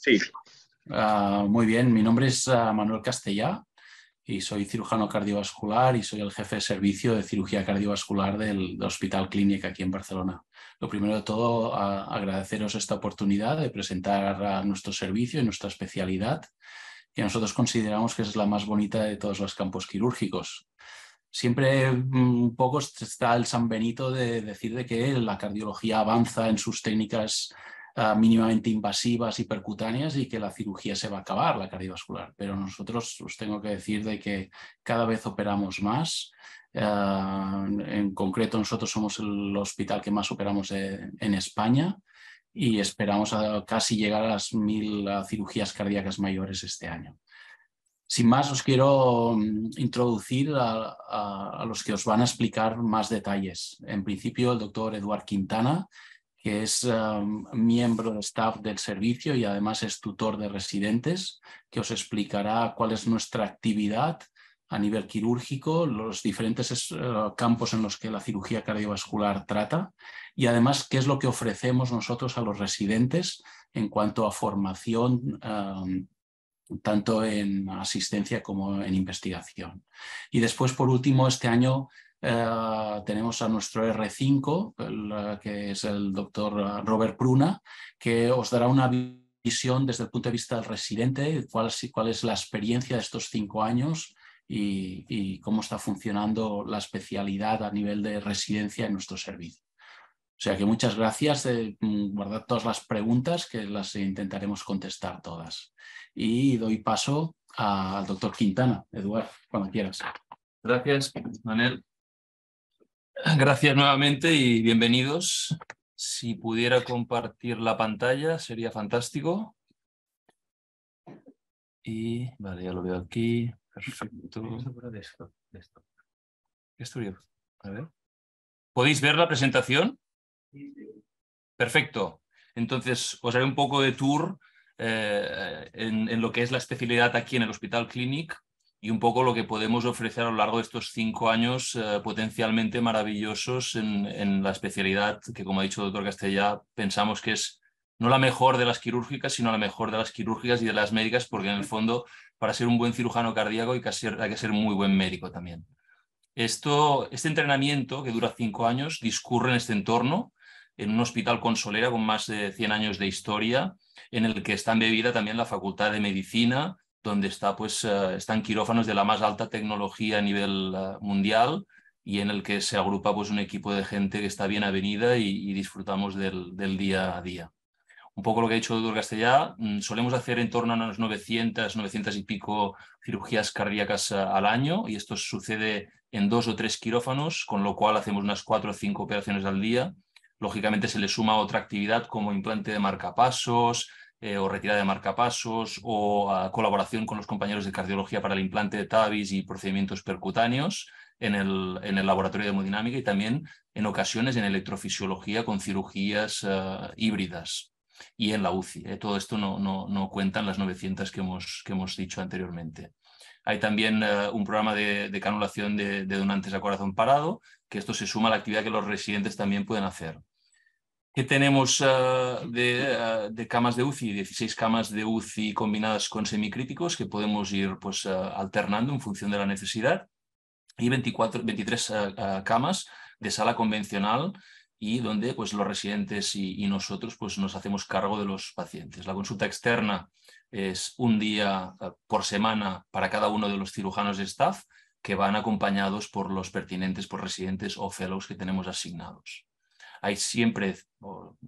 Sí. Ah, muy bien, mi nombre es ah, Manuel Castellá y soy cirujano cardiovascular y soy el jefe de servicio de cirugía cardiovascular del, Hospital Clínica aquí en Barcelona. Lo primero de todo, ah, agradeceros esta oportunidad de presentar nuestro servicio y nuestra especialidad, que nosotros consideramos que es la más bonita de todos los campos quirúrgicos siempre un mm, poco está el San Benito de decir de que la cardiología avanza en sus técnicas Ah, mínimamente invasivas y percutáneas y que la cirugía se va a acabar, la cardiovascular. Pero nosotros os tengo que decir de que cada vez operamos más. Ah, en concreto, nosotros somos el hospital que más operamos en España y esperamos casi llegar a las mil cirugías cardíacas mayores este año. Sin más, os quiero mm, introducir a, a, los que os van a explicar más detalles. En principio, el doctor Eduard Quintana que es um, miembro de staff del servicio y además es tutor de residentes, que os explicará cuál es nuestra actividad a nivel quirúrgico, los diferentes eh, campos en los que la cirugía cardiovascular trata y además qué es lo que ofrecemos nosotros a los residentes en cuanto a formación, um, tanto en asistencia como en investigación. Y después, por último, este año eh, tenemos a nuestro R5, eh, que es el doctor eh, Robert Pruna, que os dará una visión desde el punto de vista del residente, cuál, es la experiencia de estos cinco años y, cómo está funcionando la especialidad a nivel de residencia en nuestro servicio. O sea que muchas gracias, guardar guardar todas las preguntas que las intentaremos contestar todas. Y doy paso al doctor Quintana, Eduardo cuando quieras. Gracias, Manuel. Gracias nuevamente y bienvenidos. Si pudiera compartir la pantalla sería fantástico. Y vale, ya lo veo aquí. Perfecto. ¿Podéis ver la presentación? Perfecto. Entonces, os haré un poco de tour eh, en, en, lo que es la especialidad aquí en el Hospital Clinic y un poco lo que podemos ofrecer a lo largo de estos cinco años eh, potencialmente maravillosos en, la especialidad que, como ha dicho el doctor Castellá, pensamos que es no la mejor de las quirúrgicas, sino la mejor de las quirúrgicas y de las médicas, porque en el fondo, para ser un buen cirujano cardíaco hay que ser, hay muy buen médico también. Esto, este entrenamiento, que dura cinco años, discurre en este entorno, en un hospital consolera con más de 100 años de historia, en el que está embebida también la Facultad de Medicina, donde está, pues, eh, están quirófanos de la más alta tecnología a nivel eh, mundial y en el que se agrupa pues, un equipo de gente que está bien avenida y, disfrutamos del, día a día. Un poco lo que ha dicho Dr. Castellá, mm, solemos hacer en torno a unos 900, 900 y pico cirugías cardíacas eh, al año y esto sucede en dos o tres quirófanos, con lo cual hacemos unas cuatro o cinco operaciones al día. Lógicamente se le suma otra actividad como implante de marcapasos, eh, o retirada de marcapasos o colaboración con los compañeros de cardiología para el implante de TAVIS y procedimientos percutáneos en el, en el laboratorio de hemodinámica y también en ocasiones en electrofisiología con cirugías eh, híbridas y en la UCI. Eh, todo esto no, no, no, cuentan las 900 que hemos, que hemos dicho anteriormente. Hay también un programa de, canulación de, donantes a corazón parado, que esto se suma a la actividad que los residentes también pueden hacer que tenemos eh, eh, de, camas de UCI, 16 camas de UCI combinadas con semicríticos que podemos ir pues, eh, alternando en función de la necesidad y 24, 23 camas de sala convencional y donde pues, los residentes y, nosotros pues, nos hacemos cargo de los pacientes. La consulta externa es un día por semana para cada uno de los cirujanos de staff que van acompañados por los pertinentes por residentes o fellows que tenemos asignados hay siempre,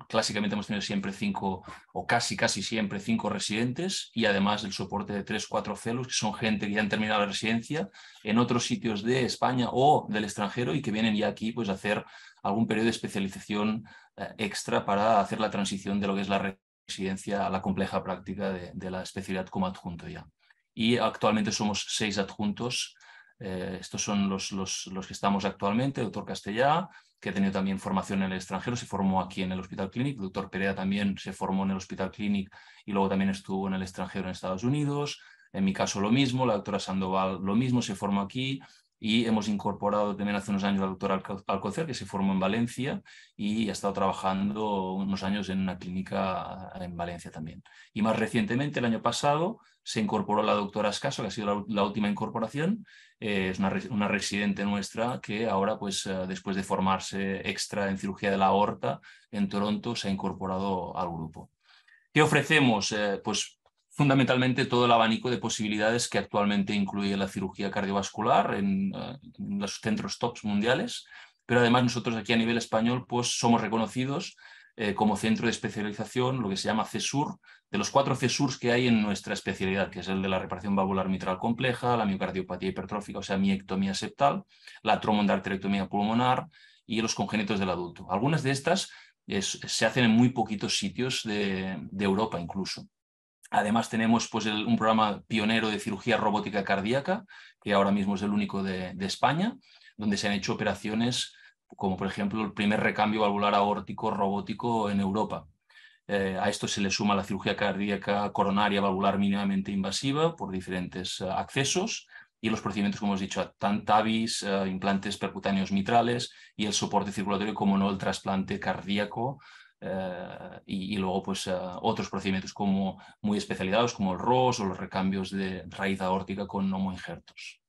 clásicamente hemos tenido siempre cinco, o casi, casi siempre cinco residentes y además el soporte de tres, cuatro celos, que son gente que ya han terminado la residencia en otros sitios de España o del extranjero y que vienen ya aquí pues, a hacer algún periodo de especialización eh, extra para hacer la transición de lo que es la residencia a la compleja práctica de, de la especialidad como adjunto ya. Y actualmente somos seis adjuntos eh, estos son los, los, los, que estamos actualmente, doctor Castellá, que ha tenido también formación en el extranjero, se formó aquí en el Hospital Clinic, doctor Perea también se formó en el Hospital Clinic y luego también estuvo en el extranjero en Estados Unidos, en mi caso lo mismo, la doctora Sandoval lo mismo, se formó aquí, y hemos incorporado también hace unos años la doctora Alcocer, que se formó en Valencia y ha estado trabajando unos años en una clínica en Valencia también. Y más recientemente, el año pasado, se incorporó la doctora Ascaso, que ha sido la, última incorporación. Eh, es una, residente nuestra que ahora, pues, eh, después de formarse extra en cirugía de la aorta en Toronto, se ha incorporado al grupo. ¿Qué ofrecemos? Eh, pues fundamentalmente todo el abanico de posibilidades que actualmente incluye la cirugía cardiovascular eh, en, los centros tops mundiales, pero además nosotros aquí a nivel español pues somos reconocidos eh, como centro de especialización, lo que se llama CESUR, de los cuatro CESURs que hay en nuestra especialidad, que es el de la reparación valvular mitral compleja, la miocardiopatía hipertrófica, o sea, miectomía septal, la tromondarterectomía pulmonar y los congénitos del adulto. Algunas de estas se hacen en muy poquitos sitios de Europa incluso. Además tenemos pues, un programa pionero de cirugía robótica cardíaca, que ahora mismo es el único de, España, donde se han hecho operaciones como por ejemplo el primer recambio valvular aórtico robótico en Europa. Eh, a esto se le suma la cirugía cardíaca coronaria valvular mínimamente invasiva por diferentes eh, accesos y los procedimientos, como hemos dicho, TAVIS, eh, implantes percutáneos mitrales y el soporte circulatorio, como no el trasplante cardíaco eh, y, luego pues eh, otros procedimientos como muy especializados como el ROS o los recambios de raíz aórtica con injertos.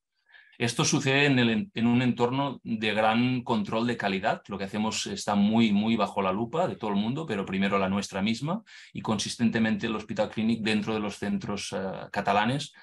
Esto sucede en, un entorno de gran control de calidad. Lo que hacemos está muy, muy bajo la lupa de todo el mundo, pero primero la nuestra misma y consistentemente el Hospital Clinic dentro de los centros eh, catalanes.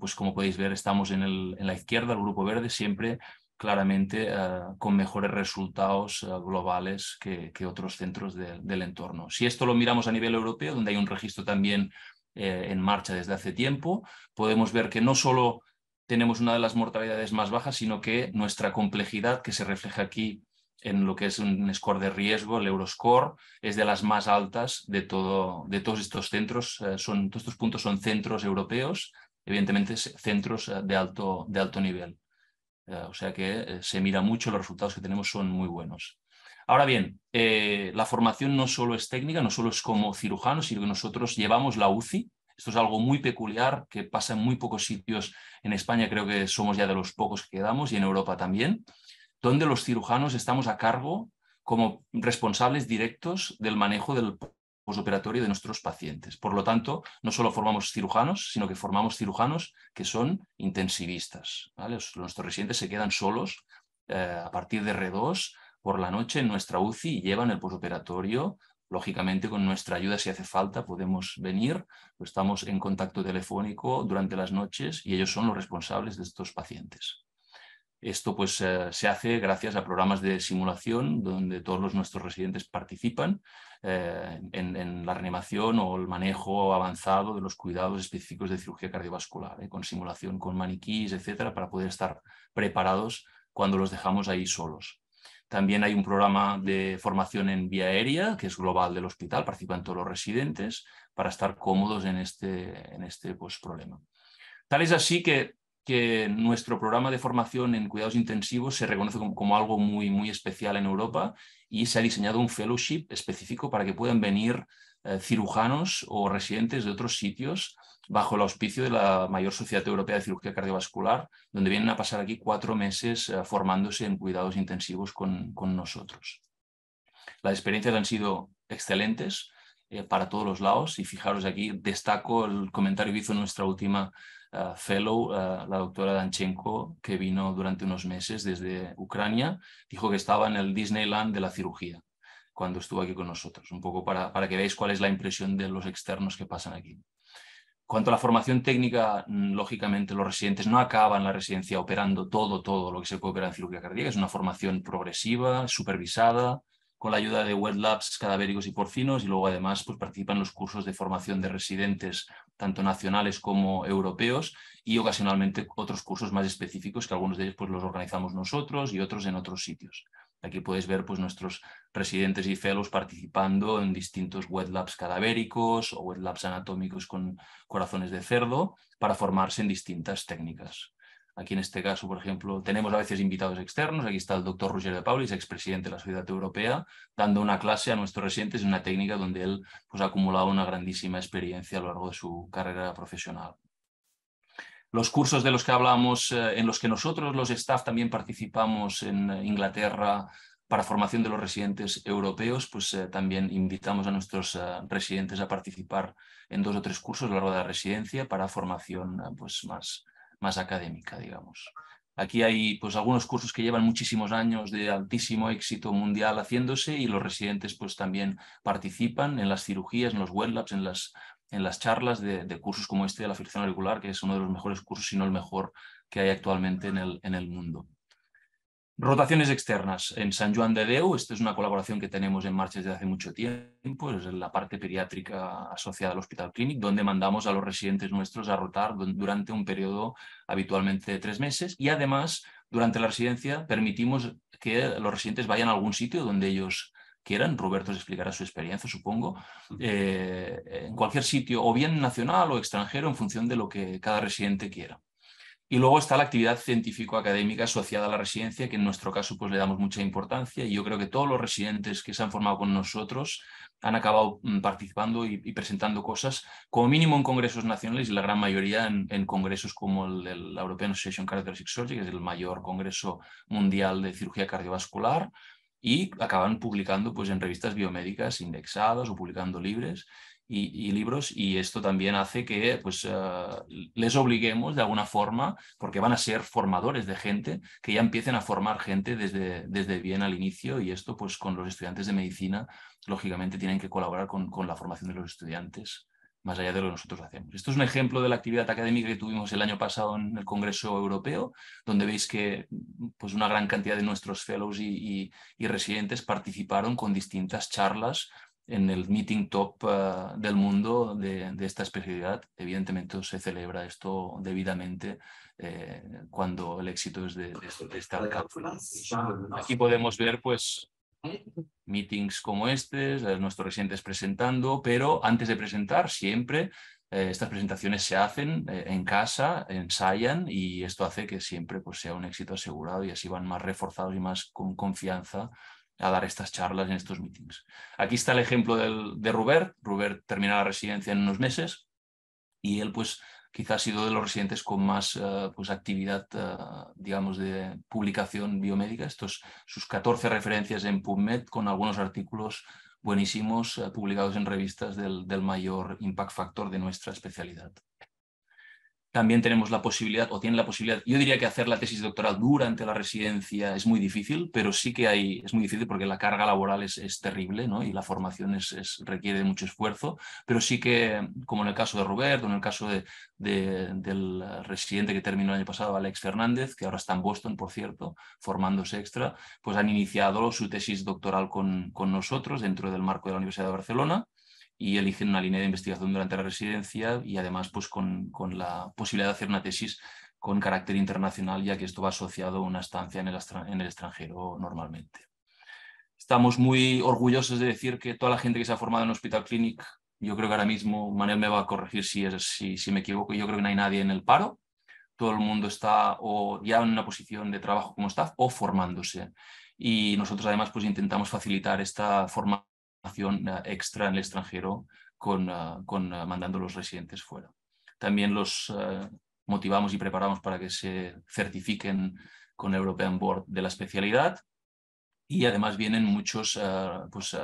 pues como podéis ver, estamos en, el, en la izquierda, el grupo verde, siempre claramente eh, con mejores resultados eh, globales que, otros centros del entorno. Si esto lo miramos a nivel europeo, donde hay un registro también eh, en marcha desde hace tiempo, podemos ver que no solo tenemos una de las mortalidades más bajas, sino que nuestra complejidad, que se refleja aquí en lo que es un score de riesgo, el Euroscore, es de las más altas de, todo, de todos estos centros. son, todos estos puntos son centros europeos, evidentemente centros de alto, de alto nivel. Eh, o sea que eh, se mira mucho, los resultados que tenemos son muy buenos. Ahora bien, eh, la formación no solo es técnica, no solo es como cirujano, sino que nosotros llevamos la UCI. Esto es algo muy peculiar que pasa en muy pocos sitios. En España creo que somos ya de los pocos que quedamos y en Europa también, donde los cirujanos estamos a cargo como responsables directos del manejo del posoperatorio de nuestros pacientes. Por lo tanto, no solo formamos cirujanos, sino que formamos cirujanos que son intensivistas. Nuestros residentes se quedan solos eh, a partir de R2 por la noche en nuestra UCI y llevan el posoperatorio. Lógicamente, con nuestra ayuda, si hace falta, podemos venir. Estamos en contacto telefónico durante las noches y ellos son los responsables de estos pacientes. Esto pues, eh, se hace gracias a programas de simulación donde todos los, nuestros residentes participan eh, en, la reanimación o el manejo avanzado de los cuidados específicos de cirugía cardiovascular, eh, con simulación con maniquís, etcétera, para poder estar preparados cuando los dejamos ahí solos. También hay un programa de formación en vía aérea, que es global del hospital, participan todos los residentes para estar cómodos en este, en este pues, problema. Tal es así que que nuestro programa de formación en cuidados intensivos se reconoce como, algo muy, muy especial en Europa y se ha diseñado un fellowship específico para que puedan venir eh, cirujanos o residentes de otros sitios bajo el auspicio de la mayor sociedad europea de cirugía cardiovascular, donde vienen a pasar aquí cuatro meses eh, formándose en cuidados intensivos con, nosotros. Las experiencias han sido excelentes eh, para todos los lados y fijaros aquí, destaco el comentario que hizo nuestra última fellow, la doctora Danchenko, que vino durante unos meses desde Ucrania, dijo que estaba en el Disneyland de la cirugía cuando estuvo aquí con nosotros, un poco para, para que veáis cuál es la impresión de los externos que pasan aquí. Cuanto a la formación técnica, mm, lógicamente los residentes no acaban la residencia operando todo, todo lo que se puede operar en cirugía cardíaca. Es una formación progresiva, supervisada, con la ayuda de wet labs cadavéricos y porcinos y luego además pues, participan los cursos de formación de residentes, tanto nacionales como europeos, y ocasionalmente otros cursos más específicos que algunos de ellos pues, los organizamos nosotros y otros en otros sitios. Aquí podéis ver pues, nuestros residentes y fellows participando en distintos wet labs cadavéricos o wet labs anatómicos con corazones de cerdo para formarse en distintas técnicas. Aquí en este caso, por ejemplo, tenemos a veces invitados externos. Aquí está el doctor Roger de Paulis, expresidente de la Sociedad Europea, dando una clase a nuestros residentes en una técnica donde él pues, ha acumulado una grandísima experiencia a lo largo de su carrera profesional. Los cursos de los que hablamos, eh, en los que nosotros, los staff, también participamos en Inglaterra para formación de los residentes europeos, pues eh, también invitamos a nuestros eh, residentes a participar en dos o tres cursos a lo largo de la residencia para formación pues, más más académica, digamos. Aquí hay pues, algunos cursos que llevan muchísimos años de altísimo éxito mundial haciéndose y los residentes pues, también participan en las cirugías, en los web labs, en las, en las charlas de, cursos como este de la ficción auricular, que es uno de los mejores cursos, si no el mejor que hay actualmente en el, en el mundo. Rotaciones externas. En San Juan de Deu, esta es una colaboración que tenemos en marcha desde hace mucho tiempo, es la parte pediátrica asociada al Hospital Clinic, donde mandamos a los residentes nuestros a rotar durante un periodo habitualmente de tres meses y además durante la residencia permitimos que los residentes vayan a algún sitio donde ellos quieran. Roberto os explicará su experiencia, supongo, eh, en cualquier sitio, o bien nacional o extranjero, en función de lo que cada residente quiera. Y luego está la actividad científico-académica asociada a la residencia, que en nuestro caso pues, le damos mucha importancia y yo creo que todos los residentes que se han formado con nosotros han acabado mm, participando y, presentando cosas, como mínimo en congresos nacionales y la gran mayoría en, congresos como el, la European Association of Cardiovascular Surgery, que es el mayor congreso mundial de cirugía cardiovascular, y acaban publicando pues, en revistas biomédicas indexadas o publicando libres y, libros y esto también hace que pues, ah, les obliguemos de alguna forma, porque van a ser formadores de gente, que ya empiecen a formar gente desde, desde bien al inicio y esto pues con los estudiantes de medicina, lógicamente tienen que colaborar con, la formación de los estudiantes más allá de lo que nosotros hacemos. Esto es un ejemplo de la actividad académica que tuvimos el año pasado en el Congreso Europeo, donde veis que pues, una gran cantidad de nuestros fellows y residentes participaron con distintas charlas en el meeting top ah, del mundo de, esta especialidad. Evidentemente se celebra esto debidamente eh, cuando el éxito es de, de, de Aquí podemos ver pues meetings como este, nuestros recientes presentando, pero antes de presentar siempre eh, estas presentaciones se hacen en casa, ensayan y esto hace que siempre pues, sea un éxito asegurado y así van más reforzados y más con confianza a dar estas charlas en estos meetings. Aquí está el ejemplo de Robert. Robert termina la residencia en unos meses y él pues quizás ha sido de los residentes con más eh, pues, actividad, eh, digamos, de publicación biomédica. Estos, sus 14 referencias en PubMed con algunos artículos buenísimos eh, publicados en revistas del mayor impact factor de nuestra especialidad también tenemos la posibilidad o tienen la posibilidad, yo diría que hacer la tesis doctoral durante la residencia es muy difícil, pero sí que hay, es muy difícil porque la carga laboral es, terrible ¿no? y la formación es, requiere mucho esfuerzo, pero sí que, como en el caso de Roberto, en el caso del residente que terminó el año pasado, Alex Fernández, que ahora está en Boston, por cierto, formándose extra, pues han iniciado su tesis doctoral con, con nosotros dentro del marco de la Universidad de Barcelona y eligen una línea de investigación durante la residencia y además pues con, la posibilidad de hacer una tesis con carácter internacional, ya que esto va asociado a una estancia en el, extranjero normalmente. Estamos muy orgullosos de decir que toda la gente que se ha formado en Hospital Clinic, yo creo que ahora mismo, Manuel me va a corregir si, es, si, me equivoco, yo creo que no hay nadie en el paro, todo el mundo está o ya en una posición de trabajo como está o formándose. Y nosotros además pues intentamos facilitar esta formación eh, extra en el extranjero con, eh, con eh, mandando los residentes fuera. También los motivamos y preparamos para que se certifiquen con el European Board de la especialidad y además vienen muchos pues,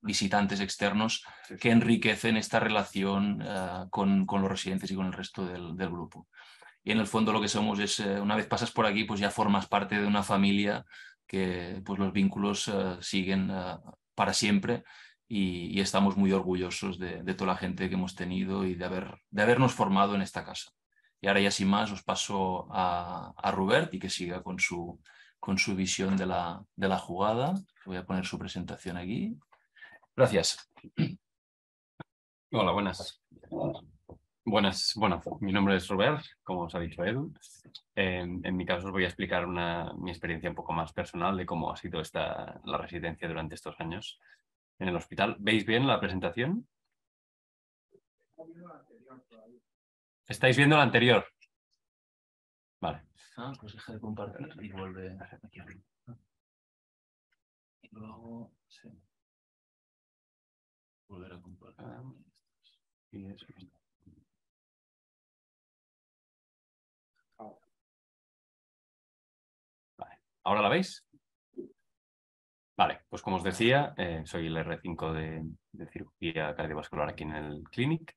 visitantes externos que enriquecen esta relación con, con, los residentes y con el resto del, del, grupo. Y en el fondo lo que somos es, una vez pasas por aquí, pues ya formas parte de una familia que pues, los vínculos siguen para siempre y, estamos muy orgullosos de, toda la gente que hemos tenido y de, haber, de habernos formado en esta casa. Y ahora ya sin más os paso a, a Robert y que siga con su, con su visión de la, de la jugada. Voy a poner su presentación aquí. Gracias. Hola, buenas. Buenas, bueno, mi nombre es Robert, como os ha dicho Edu. en mi caso os voy a explicar mi experiencia un poco más personal de cómo ha sido la residencia durante estos años en el hospital. ¿Veis bien la presentación? ¿Estáis viendo la anterior? Vale. Ah, pues deja de compartir y vuelve. a hacer aquí arriba. Y luego, sí. Volver a compartir. Ah. Y eso. Vale. ¿Ahora la veis? Vale, pues como os decía, eh, soy el R5 de, cirugía cardiovascular aquí en el Clinic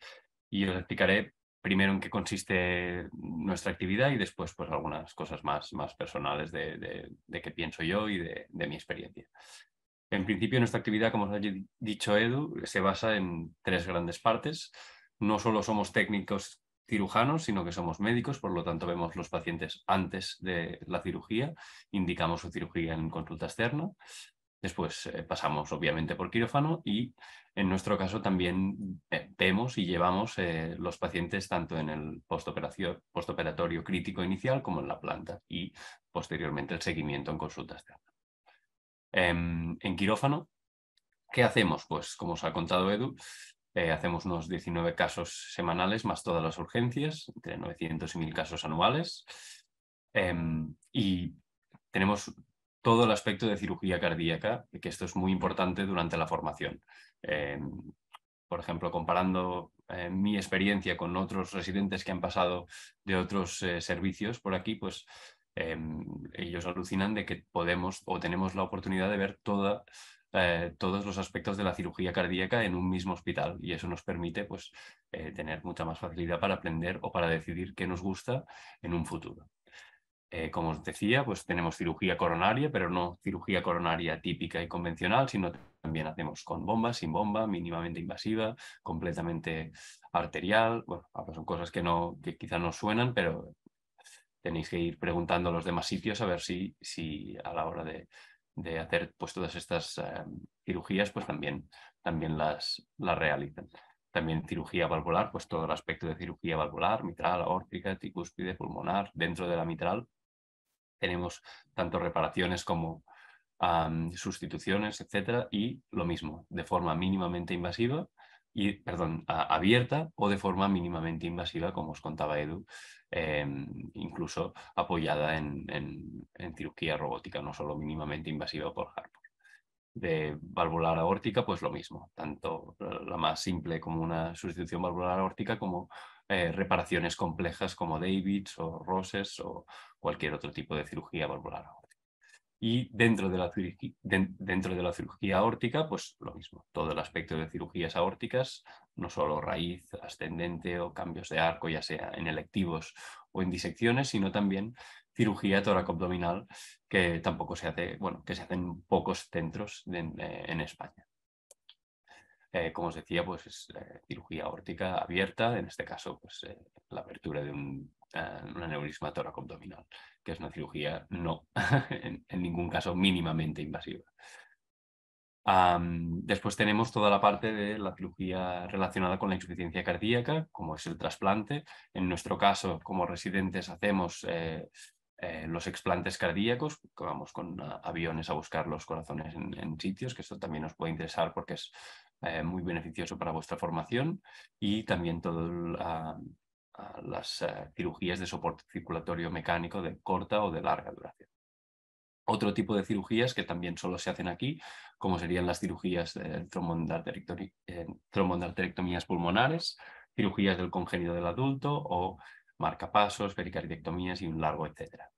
y os explicaré primero en qué consiste nuestra actividad y después pues algunas cosas más, más personales de, de qué pienso yo y de, mi experiencia. En principio nuestra actividad, como os ha dicho Edu, se basa en tres grandes partes. No solo somos técnicos cirujanos, sino que somos médicos, por lo tanto vemos los pacientes antes de la cirugía, indicamos su cirugía en consulta externa. Después eh, pasamos obviamente por quirófano y en nuestro caso también eh, vemos y llevamos eh, los pacientes tanto en el postoperatorio, crítico inicial como en la planta y posteriormente el seguimiento en consulta externa. Em, en quirófano, ¿qué hacemos? Pues como os ha contado Edu, hacemos unos 19 casos semanales más todas las urgencias, entre 900 y 1000 casos anuales. Em, y tenemos todo el aspecto de cirugía cardíaca, que esto es muy importante durante la formación. Eh, por ejemplo, comparando eh, mi experiencia con otros residentes que han pasado de otros eh, servicios por aquí, pues ellos alucinan de que podemos o tenemos la oportunidad de ver todos los aspectos de la cirugía cardíaca en un mismo hospital y eso nos permite pues, tener mucha más facilidad para aprender o para decidir qué nos gusta en un futuro. Eh, como os decía, pues tenemos cirugía coronaria, pero no cirugía coronaria típica y convencional, sino también hacemos con bomba, sin bomba, mínimamente invasiva, completamente arterial. Bueno, son cosas que, no, quizás no suenan, pero tenéis que ir preguntando a los demás sitios a ver si, a la hora de, hacer pues, todas estas eh, cirugías, pues también, también las, las realizan también cirugía valvular, pues todo el aspecto de cirugía valvular, mitral, aórtica, ticúspide, pulmonar, dentro de la mitral, tenemos tanto reparaciones como sustituciones, etcétera, y lo mismo, de forma mínimamente invasiva, y, perdón, abierta o de forma mínimamente invasiva, como os contaba Edu, em, incluso apoyada en, cirugía robótica, no solo mínimamente invasiva por hardware de valvular aórtica, pues lo mismo, tanto la más simple como una sustitución valvular aórtica como eh, reparaciones complejas como Davids o Roses o cualquier otro tipo de cirugía valvular aórtica. Y dentro de, la dentro de la cirugía aórtica, pues lo mismo, todo el aspecto de cirugías aórticas, no solo raíz, ascendente o cambios de arco, ya sea en electivos o en disecciones, sino también cirugía toracoabdominal que tampoco se hace, bueno, que se hacen pocos centros eh, en España. Eh, como os decía, pues es eh, cirugía órtica abierta, en este caso, pues la apertura de un, un aneurisma toracoabdominal, que es una cirugía no, en, ningún caso, mínimamente invasiva. después tenemos toda la parte de la cirugía relacionada con la insuficiencia cardíaca, como es el trasplante. En nuestro caso, como residentes, hacemos eh, los explantes cardíacos, que vamos con ah, aviones a buscar los corazones en, sitios, que esto también nos puede interesar porque es eh, muy beneficioso para vuestra formación y también todas ah, ah, las eh, cirugías de soporte circulatorio mecánico de corta o de larga duración. Otro tipo de cirugías que también solo se hacen aquí, como serían las cirugías de tromondarterectomías pulmonares, cirugías del congénito del adulto o marcapasos, pericardiectomías y un largo etcétera.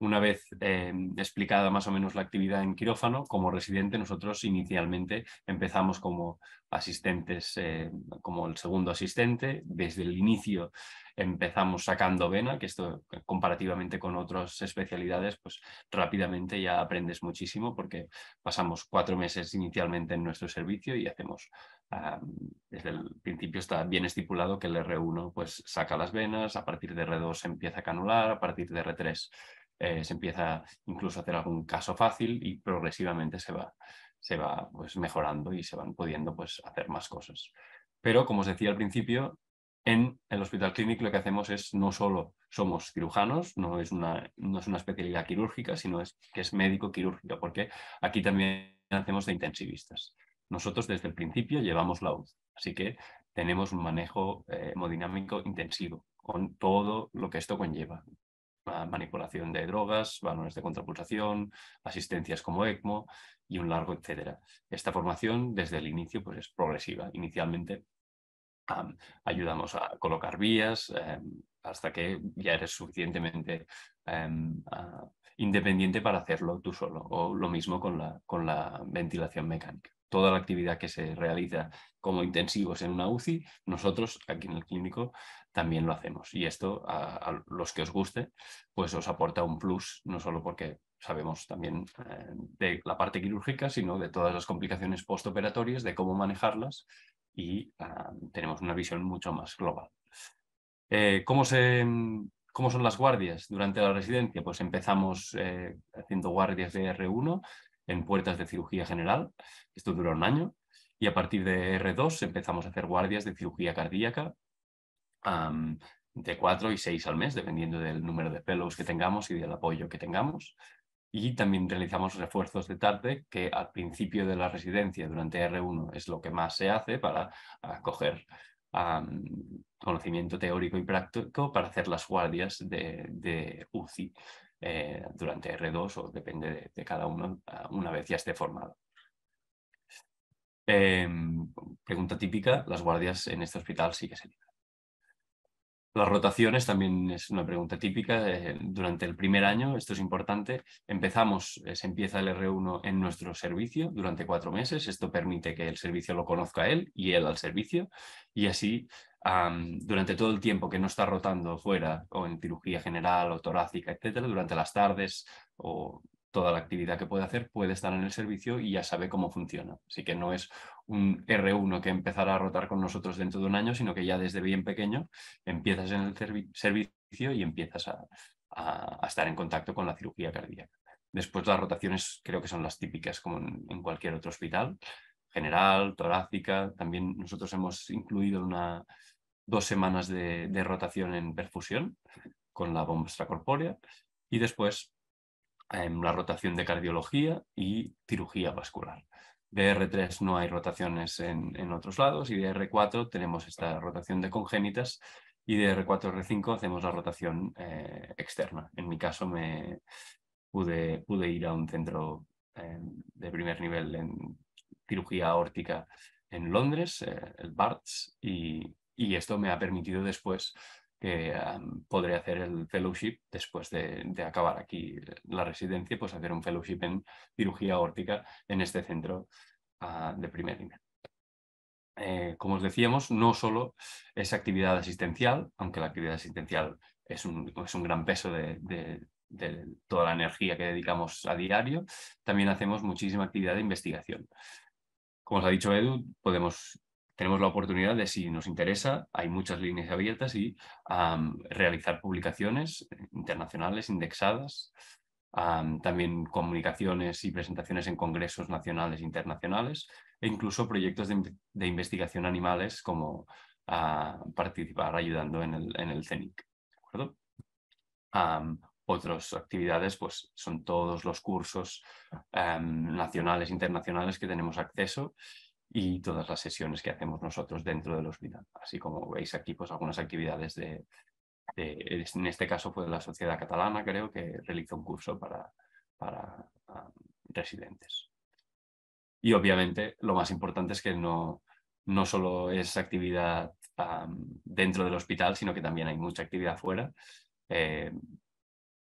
Una vez em, explicada más o menos la actividad en quirófano, como residente nosotros inicialmente empezamos como asistentes, eh, como el segundo asistente. Desde el inicio empezamos sacando vena, que esto comparativamente con otras especialidades, pues rápidamente ya aprendes muchísimo porque pasamos cuatro meses inicialmente en nuestro servicio y hacemos Ah, desde el principio está bien estipulado que el R1 pues, saca las venas, a partir de R2 se empieza a canular, a partir de R3 eh, se empieza incluso a hacer algún caso fácil y progresivamente se va, se va pues, mejorando y se van pudiendo pues, hacer más cosas. Pero, como os decía al principio, en el Hospital Clinic lo que hacemos es no solo somos cirujanos, no es una, no es una especialidad quirúrgica, sino es que es médico quirúrgico, porque aquí también hacemos de intensivistas. Nosotros desde el principio llevamos la UCI, así que tenemos un manejo eh, hemodinámico intensivo con todo lo que esto conlleva. Manipulación de drogas, balones de contrapulsación, asistencias como ECMO y un largo etcétera. Esta formación desde el inicio pues, es progresiva. Inicialmente ayudamos a colocar vías em, hasta que ya eres suficientemente em, ah, independiente para hacerlo tú solo o lo mismo con la ventilación mecánica toda la actividad que se realiza como intensivos en una UCI, nosotros aquí en el clínico también lo hacemos. Y esto a, los que os guste, pues os aporta un plus, no solo porque sabemos también eh, de la parte quirúrgica, sino de todas las complicaciones postoperatorias, de cómo manejarlas y ah, tenemos una visión mucho más global. Eh, ¿cómo, se, ¿Cómo son las guardias durante la residencia? Pues empezamos eh, haciendo guardias de R1 en puertas de cirugía general. Esto duró un año. Y a partir de R2 empezamos a hacer guardias de cirugía cardíaca de 4 y 6 al mes, dependiendo del número de pelos que tengamos y del apoyo que tengamos. Y también realizamos refuerzos de tarde, que al principio de la residencia, durante R1, es lo que más se hace para coger conocimiento teórico y práctico para hacer las guardias de UCI. Eh, durante R2 o depende de, cada uno una vez ya esté formado. Em, pregunta típica, las guardias en este hospital sí que se libran. Las rotaciones también es una pregunta típica. Eh, durante el primer año, esto es importante, empezamos, eh, se empieza el R1 en nuestro servicio durante cuatro meses. Esto permite que el servicio lo conozca él y él al servicio. Y así durante todo el tiempo que no está rotando fuera o en cirugía general o torácica, etcétera, durante las tardes o toda la actividad que puede hacer, puede estar en el servicio y ya sabe cómo funciona. Así que no es un R1 que empezará a rotar con nosotros dentro de un año, sino que ya desde bien pequeño empiezas en el servicio y empiezas a, estar en contacto con la cirugía cardíaca. Después las rotaciones creo que son las típicas como en cualquier otro hospital, general, torácica. También nosotros hemos incluido una, dos semanas de, rotación en perfusión con la bomba extracorpórea y después en em, la rotación de cardiología y cirugía vascular. De R3 no hay rotaciones en, otros lados y de R4 tenemos esta rotación de congénitas y de R4 R5 hacemos la rotación eh, externa. En mi caso me pude, pude ir a un centro eh, de primer nivel en cirugía aórtica en Londres, eh, el BARTS, y, y esto me ha permitido después que podré hacer el fellowship después de, acabar aquí la residencia, pues hacer un fellowship en cirugía órtica en este centro ah, de primer nivel. Eh, como os decíamos, no solo es actividad asistencial, aunque la actividad asistencial es un, es un gran peso de, de, toda la energía que dedicamos a diario, también hacemos muchísima actividad de investigación. Como os ha dicho Edu, podemos tenemos la oportunidad de, si nos interesa, hay muchas líneas abiertas y realizar publicaciones eh, internacionales indexadas, también comunicaciones y presentaciones en congresos nacionales e internacionales, e incluso proyectos de, investigación animales como ah, participar ayudando en el, CENIC. otras actividades pues, son todos los cursos nacionales e internacionales que tenemos acceso y todas las sesiones que hacemos nosotros dentro del hospital. Así como veis aquí, pues algunas actividades de, en este caso fue la Sociedad Catalana, creo, que realizó un curso para, para ah, residentes. Y obviamente lo más importante es que no, no solo es actividad ah, dentro del hospital, sino que también hay mucha actividad fuera. Eh,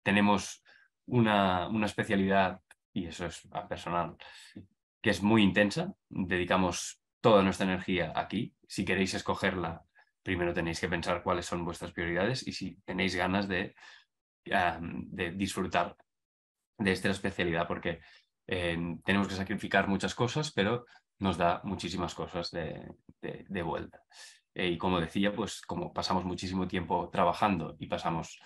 tenemos una, una especialidad, y eso es ah, personal, que es muy intensa. Dedicamos toda nuestra energía aquí. Si queréis escogerla, primero tenéis que pensar cuáles son vuestras prioridades y si tenéis ganas de, de disfrutar de esta especialidad, porque em, tenemos que sacrificar muchas cosas, pero nos da muchísimas cosas de, vuelta. Eh, y como decía, pues como pasamos muchísimo tiempo trabajando y pasamos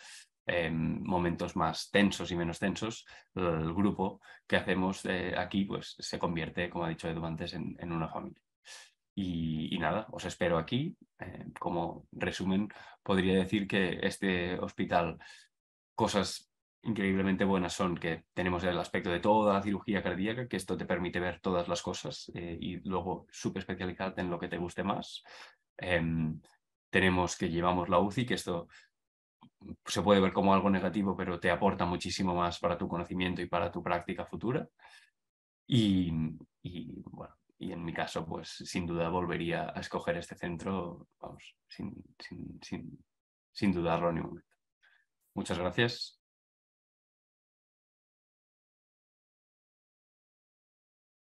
momentos más tensos y menos tensos, el grupo que hacemos eh, aquí pues, se convierte, como ha dicho Edu antes, en, una familia. Y, nada, os espero aquí. Eh, como resumen, podría decir que este hospital, cosas increíblemente buenas son que tenemos el aspecto de toda la cirugía cardíaca, que esto te permite ver todas las cosas eh, y luego especializarte en lo que te guste más. Em, tenemos que llevamos la UCI, que esto se puede ver como algo negativo, pero te aporta muchísimo más para tu conocimiento y para tu práctica futura. Y, bueno, y en mi caso, pues sin duda volvería a escoger este centro, vamos, sin, dudarlo en momento. Muchas gracias.